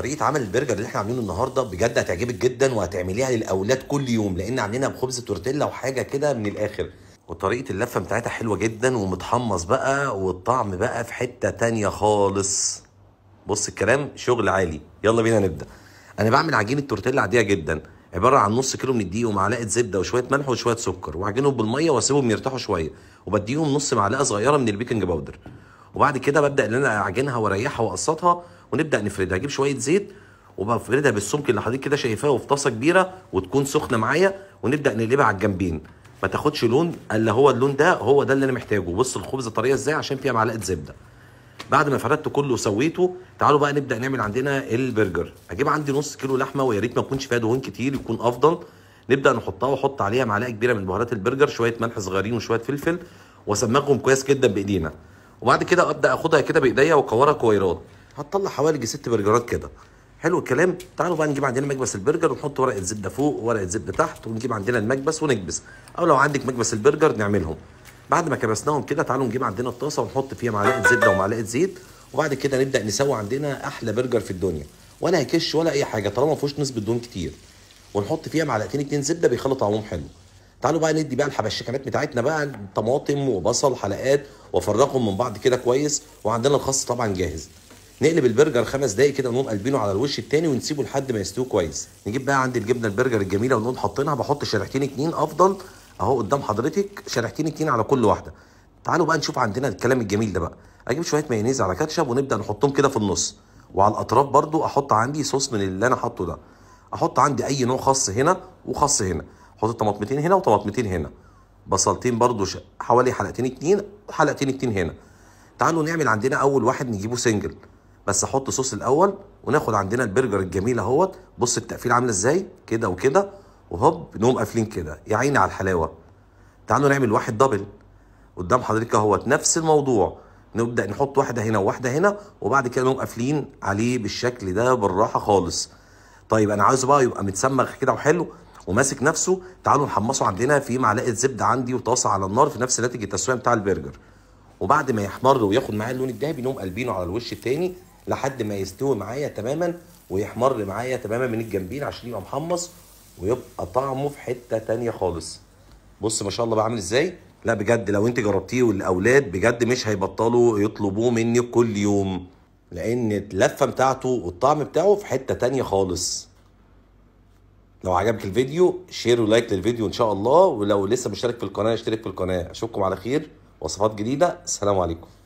طريقه عمل البرجر اللي احنا عاملينه النهارده بجد هتعجبك جدا وهتعمليها للاولاد كل يوم لان عاملينها بخبز تورتيلا وحاجه كده من الاخر وطريقه اللفه بتاعتها حلوه جدا ومتحمص بقى والطعم بقى في حته تانية خالص بص الكلام شغل عالي يلا بينا نبدا انا بعمل عجينه تورتيلا عاديه جدا عباره عن نص كيلو من الدقيق ومعلقه زبده وشويه ملح وشويه سكر واعجنهم بالميه واسيبهم يرتاحوا شويه وبديهم نص معلقه صغيره من البيكنج باودر وبعد كده ببدا ان انا اعجنها واريحها واقسطها ونبدا نفردها اجيب شويه زيت وبفردها بالسمك اللي حضرتك كده شايفاه وفي طاسه كبيره وتكون سخنه معايا ونبدا نقلبها على الجنبين ما تاخدش لون الا هو اللون ده هو ده اللي انا محتاجه بص الخبز طريه ازاي عشان فيها معلقه زبده بعد ما فردت كله وسويته تعالوا بقى نبدا نعمل عندنا البرجر اجيب عندي نص كيلو لحمه ويا ريت ما يكونش فيها دهون كتير يكون افضل نبدا نحطها واحط عليها معلقه كبيره من بهارات البرجر شويه ملح صغيرين وشويه فلفل واسمكهم كويس جدا بايدينا وبعد كده ابدا اخدها كده بايديا واكورها كويرات هتطلع حوالي ست برجرات كده حلو الكلام تعالوا بقى نجيب عندنا مكبس البرجر ونحط ورقه زبده فوق وورقه زبده تحت ونجيب عندنا المكبس ونكبس او لو عندك مكبس البرجر نعملهم بعد ما كبسناهم كده تعالوا نجيب عندنا الطاسه ونحط فيها معلقه زبده ومعلقه زيت وبعد كده نبدا نسوي عندنا احلى برجر في الدنيا ولا هيكش ولا اي حاجه طالما ما فيهوش نسبه دهون كتير ونحط فيها معلقتين اتنين زبده بيخلوا طعمهم حلو تعالوا بقى ندي بقى الحبشكمات بتاعتنا بقى طماطم وبصل حلقات وافرغهم من بعض كده كويس وعندنا الخس طبعا جاهز نقلب البرجر خمس دقايق كده ونقوم قلبينه على الوش التاني ونسيبه لحد ما يستوي كويس نجيب بقى عندي الجبنه البرجر الجميله ونقوم حاطينها بحط شريحتين اتنين افضل اهو قدام حضرتك شريحتين اتنين على كل واحده تعالوا بقى نشوف عندنا الكلام الجميل ده بقى اجيب شويه مايونيز على كاتشب ونبدا نحطهم كده في النص وعلى الاطراف برضو احط عندي صوص من اللي انا حاطه ده احط عندي اي نوع خاص هنا وخاص هنا احط طماطمتين هنا وطماطمتين هنا بصلتين برضو حوالي حلقتين اتنين وحلقتين اتنين هنا تعالوا نعمل عندنا اول واحد نجيبه سنجل بس احط صوص الاول وناخد عندنا البرجر الجميل اهوت بص التقفيل عامله ازاي كده وكده وهوب نقوم قافلين كده يا عيني على الحلاوه تعالوا نعمل واحد دبل قدام حضرتك اهوت نفس الموضوع نبدا نحط واحده هنا وواحده هنا وبعد كده نقوم قافلين عليه بالشكل ده بالراحه خالص طيب انا عايزه بقى يبقى متسمغ كده وحلو وماسك نفسه تعالوا نحمصه عندنا في معلقه زبده عندي وطاسه على النار في نفس ناتج التسويه بتاع البرجر وبعد ما يحمر وياخد معاه اللون الذهبي نقوم قلبينه على الوش التاني لحد ما يستوي معايا تماما ويحمر معايا تماما من الجنبين عشان يبقى محمص ويبقى طعمه في حته تانية خالص بص ما شاء الله بعمل ازاي لا بجد لو انت جربتيه والاولاد بجد مش هيبطلوا يطلبوه مني كل يوم لان اللفه بتاعته والطعم بتاعه في حته تانية خالص لو عجبك الفيديو شير ولايك للفيديو ان شاء الله ولو لسه مشترك في القناه اشترك في القناه اشوفكم على خير وصفات جديده السلام عليكم